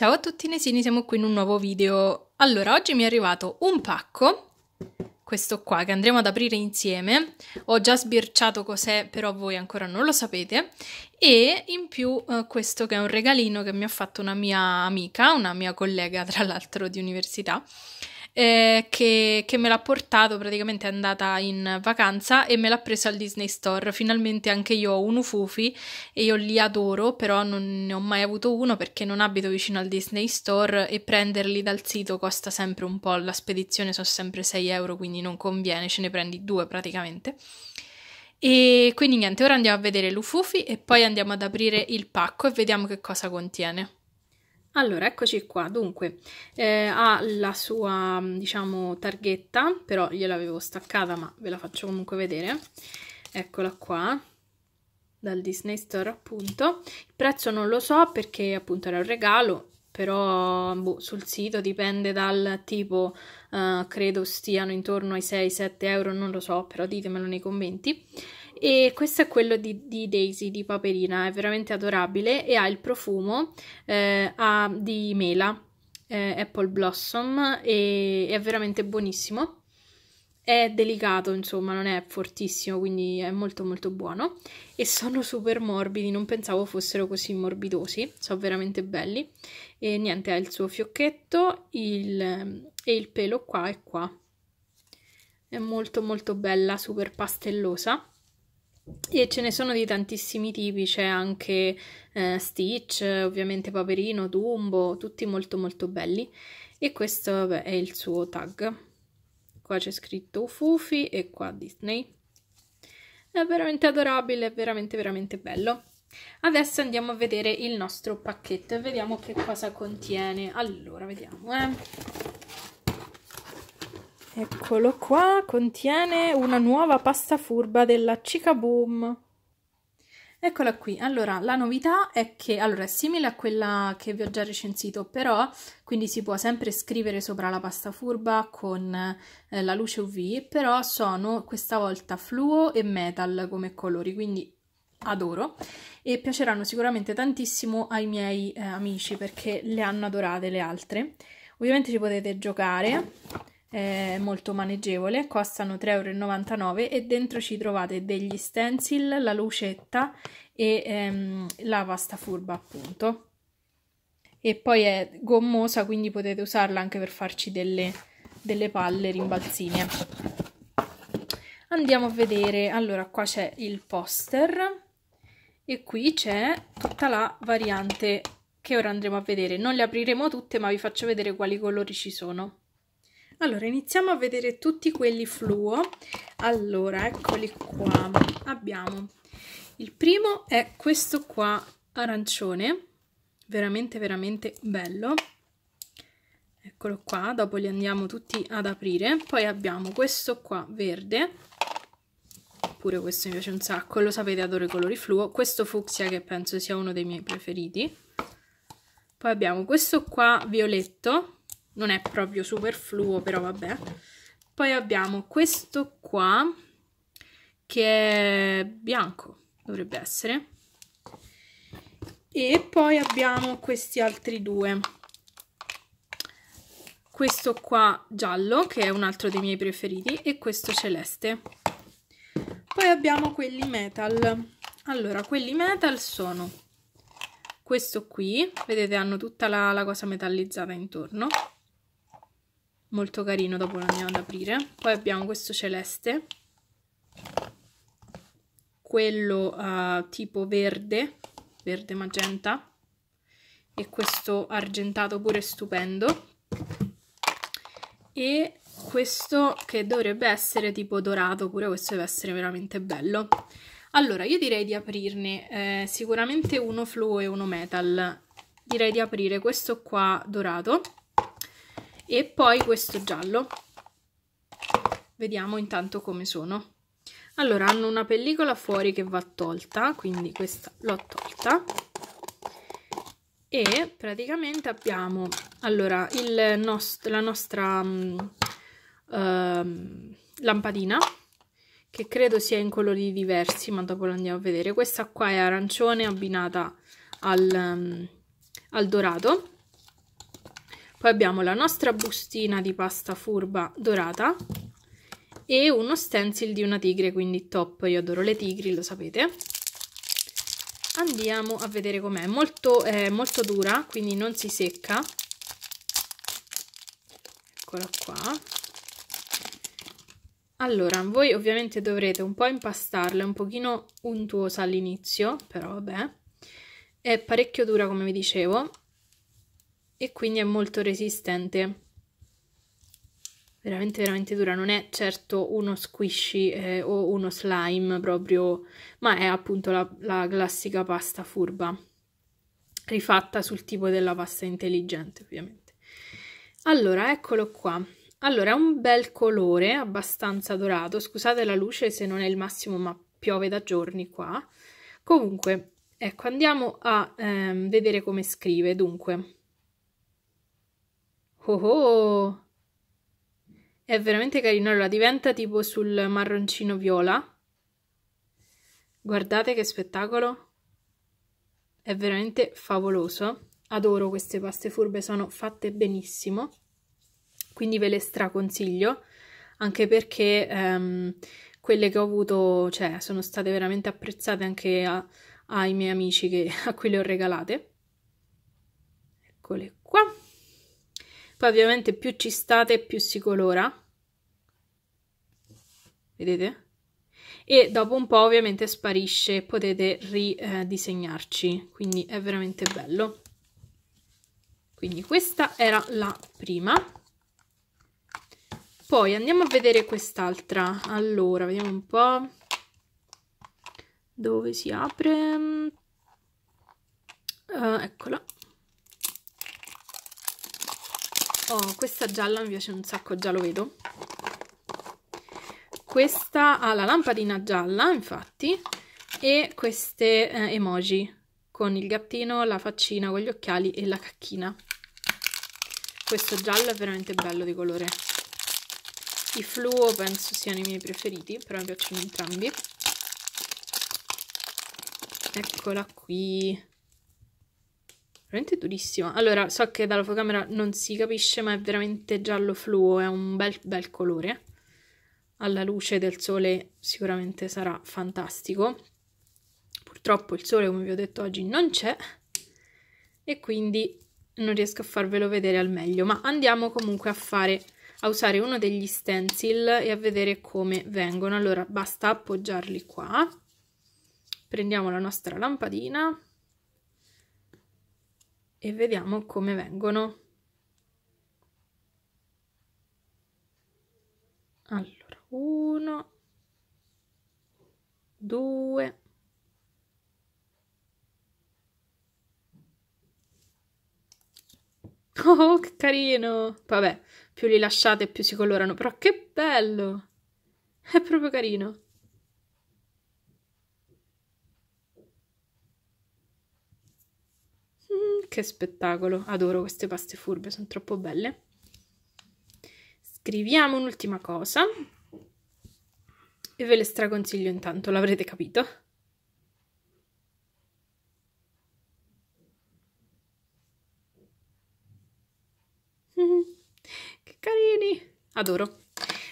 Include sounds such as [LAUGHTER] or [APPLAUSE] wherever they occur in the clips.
Ciao a tutti Nesini, siamo qui in un nuovo video. Allora, oggi mi è arrivato un pacco, questo qua, che andremo ad aprire insieme. Ho già sbirciato cos'è, però voi ancora non lo sapete. E in più eh, questo che è un regalino che mi ha fatto una mia amica, una mia collega tra l'altro di università, eh, che, che, me l'ha portato, praticamente è andata in vacanza e me l'ha preso al Disney Store. Finalmente anche io ho un Ufufi e io li adoro, però non ne ho mai avuto uno perché non abito vicino al Disney Store e prenderli dal sito costa sempre un po', la spedizione sono sempre 6 euro, quindi non conviene, ce ne prendi due praticamente. E quindi niente, ora andiamo a vedere l'Ufufi e poi andiamo ad aprire il pacco e vediamo che cosa contiene. Allora, eccoci qua. Dunque, eh, ha la sua, diciamo, targhetta, però gliel'avevo staccata, ma ve la faccio comunque vedere. Eccola qua, dal Disney Store, appunto. Il prezzo non lo so perché, appunto, era un regalo, però boh, sul sito dipende dal tipo, eh, credo stiano intorno ai 6-7 euro, non lo so, però ditemelo nei commenti. E questo è quello di, di Daisy, di Paperina, è veramente adorabile e ha il profumo eh, a, di mela, eh, Apple Blossom, e è veramente buonissimo. È delicato, insomma, non è fortissimo, quindi è molto molto buono. E sono super morbidi, non pensavo fossero così morbidosi, sono veramente belli. E niente, ha il suo fiocchetto il, e il pelo qua e qua. È molto molto bella, super pastellosa. E ce ne sono di tantissimi tipi, c'è anche eh, Stitch, ovviamente Paperino, Dumbo, tutti molto molto belli. E questo vabbè, è il suo tag. Qua c'è scritto Fufi e qua Disney. È veramente adorabile, è veramente veramente bello. Adesso andiamo a vedere il nostro pacchetto e vediamo che cosa contiene. Allora, vediamo, eh. Eccolo qua, contiene una nuova pasta furba della Cicaboom. Eccola qui, allora la novità è che allora, è simile a quella che vi ho già recensito, però quindi si può sempre scrivere sopra la pasta furba con eh, la luce UV, però sono questa volta fluo e metal come colori, quindi adoro e piaceranno sicuramente tantissimo ai miei eh, amici perché le hanno adorate le altre. Ovviamente ci potete giocare molto maneggevole, costano 3,99 euro e dentro ci trovate degli stencil, la lucetta e ehm, la pasta furba appunto. E poi è gommosa quindi potete usarla anche per farci delle, delle palle rimbalzine. Andiamo a vedere, allora qua c'è il poster e qui c'è tutta la variante che ora andremo a vedere. Non le apriremo tutte ma vi faccio vedere quali colori ci sono. Allora, iniziamo a vedere tutti quelli fluo. Allora, eccoli qua. Abbiamo il primo è questo qua arancione, veramente veramente bello. Eccolo qua, dopo li andiamo tutti ad aprire. Poi abbiamo questo qua verde, pure questo mi piace un sacco, lo sapete adoro i colori fluo. Questo fucsia che penso sia uno dei miei preferiti. Poi abbiamo questo qua violetto, non è proprio superfluo, però vabbè. Poi abbiamo questo qua, che è bianco, dovrebbe essere. E poi abbiamo questi altri due. Questo qua giallo, che è un altro dei miei preferiti, e questo celeste. Poi abbiamo quelli metal. Allora, quelli metal sono questo qui, vedete hanno tutta la, la cosa metallizzata intorno molto carino, dopo lo andiamo ad aprire. Poi abbiamo questo celeste, quello uh, tipo verde, verde magenta, e questo argentato pure stupendo. E questo che dovrebbe essere tipo dorato, pure questo deve essere veramente bello. Allora, io direi di aprirne eh, sicuramente uno fluo e uno metal. Direi di aprire questo qua dorato e poi questo giallo vediamo intanto come sono allora hanno una pellicola fuori che va tolta quindi questa l'ho tolta e praticamente abbiamo allora il nost la nostra um, uh, lampadina che credo sia in colori diversi ma dopo lo andiamo a vedere questa qua è arancione abbinata al, um, al dorato poi abbiamo la nostra bustina di pasta furba dorata e uno stencil di una tigre, quindi top, io adoro le tigri, lo sapete. Andiamo a vedere com'è, molto, eh, molto dura, quindi non si secca. Eccola qua. Allora, voi ovviamente dovrete un po' impastarla, è un pochino untuosa all'inizio, però vabbè. È parecchio dura come vi dicevo e quindi è molto resistente veramente veramente dura non è certo uno squishy eh, o uno slime proprio ma è appunto la, la classica pasta furba rifatta sul tipo della pasta intelligente ovviamente allora eccolo qua allora è un bel colore abbastanza dorato scusate la luce se non è il massimo ma piove da giorni qua comunque ecco andiamo a ehm, vedere come scrive dunque Oh oh! È veramente carino. Allora, diventa tipo sul marroncino viola. Guardate che spettacolo. È veramente favoloso. Adoro queste paste furbe, sono fatte benissimo. Quindi ve le straconsiglio, anche perché ehm, quelle che ho avuto, cioè, sono state veramente apprezzate anche a, ai miei amici che, [LAUGHS] a cui le ho regalate. Eccole qua. Poi ovviamente più ci state più si colora. Vedete? E dopo un po' ovviamente sparisce potete ridisegnarci. Quindi è veramente bello. Quindi questa era la prima. Poi andiamo a vedere quest'altra. Allora, vediamo un po' dove si apre. Uh, eccola. Oh, questa gialla mi piace un sacco, già lo vedo. Questa ha la lampadina gialla, infatti, e queste eh, emoji con il gattino, la faccina con gli occhiali e la cacchina. Questo giallo è veramente bello di colore. I fluo penso siano i miei preferiti, però mi piacciono entrambi. Eccola qui veramente durissima. Allora, so che dalla fotocamera non si capisce, ma è veramente giallo fluo, è un bel, bel colore. Alla luce del sole sicuramente sarà fantastico. Purtroppo il sole, come vi ho detto oggi, non c'è e quindi non riesco a farvelo vedere al meglio, ma andiamo comunque a fare a usare uno degli stencil e a vedere come vengono. Allora, basta appoggiarli qua. Prendiamo la nostra lampadina e vediamo come vengono. Allora, uno, due, [LAUGHS] Oh, che carino! Vabbè, più li lasciate più si colorano, però che bello! È proprio carino. Che spettacolo, adoro queste paste furbe, sono troppo belle. Scriviamo un'ultima cosa e ve le straconsiglio intanto, l'avrete capito. [LAUGHS] che carini! Adoro.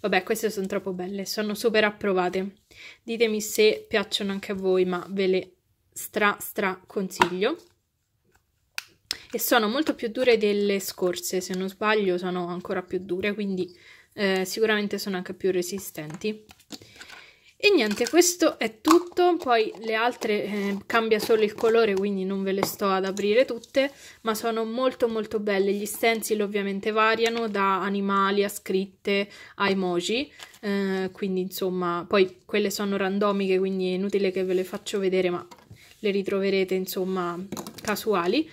Vabbè, queste sono troppo belle, sono super approvate. Ditemi se piacciono anche a voi, ma ve le stra stra consiglio e sono molto più dure delle scorse, se non sbaglio sono ancora più dure, quindi eh, sicuramente sono anche più resistenti. E niente, questo è tutto, poi le altre eh, cambia solo il colore, quindi non ve le sto ad aprire tutte, ma sono molto molto belle. Gli stencil ovviamente variano da animali a scritte a emoji, eh, quindi insomma, poi quelle sono randomiche, quindi è inutile che ve le faccio vedere, ma le ritroverete insomma casuali.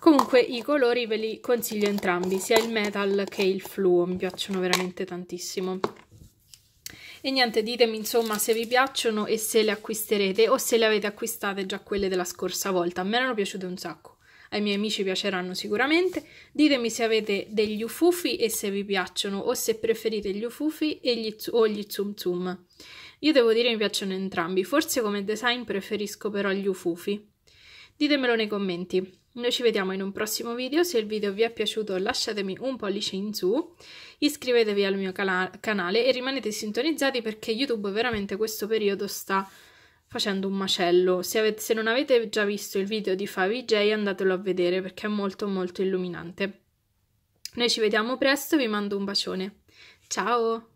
Comunque i colori ve li consiglio entrambi, sia il metal che il fluo, mi piacciono veramente tantissimo. E niente, ditemi insomma se vi piacciono e se le acquisterete o se le avete acquistate già quelle della scorsa volta, a me erano piaciute un sacco. Ai miei amici piaceranno sicuramente. Ditemi se avete degli ufufi e se vi piacciono o se preferite gli ufufi gli o gli zum zum. Io devo dire mi piacciono entrambi, forse come design preferisco però gli ufufi. Ditemelo nei commenti. Noi ci vediamo in un prossimo video, se il video vi è piaciuto lasciatemi un pollice in su, iscrivetevi al mio canale e rimanete sintonizzati perché YouTube veramente questo periodo sta facendo un macello. Se, avete, se non avete già visto il video di FaviJ andatelo a vedere perché è molto molto illuminante. Noi ci vediamo presto, vi mando un bacione. Ciao!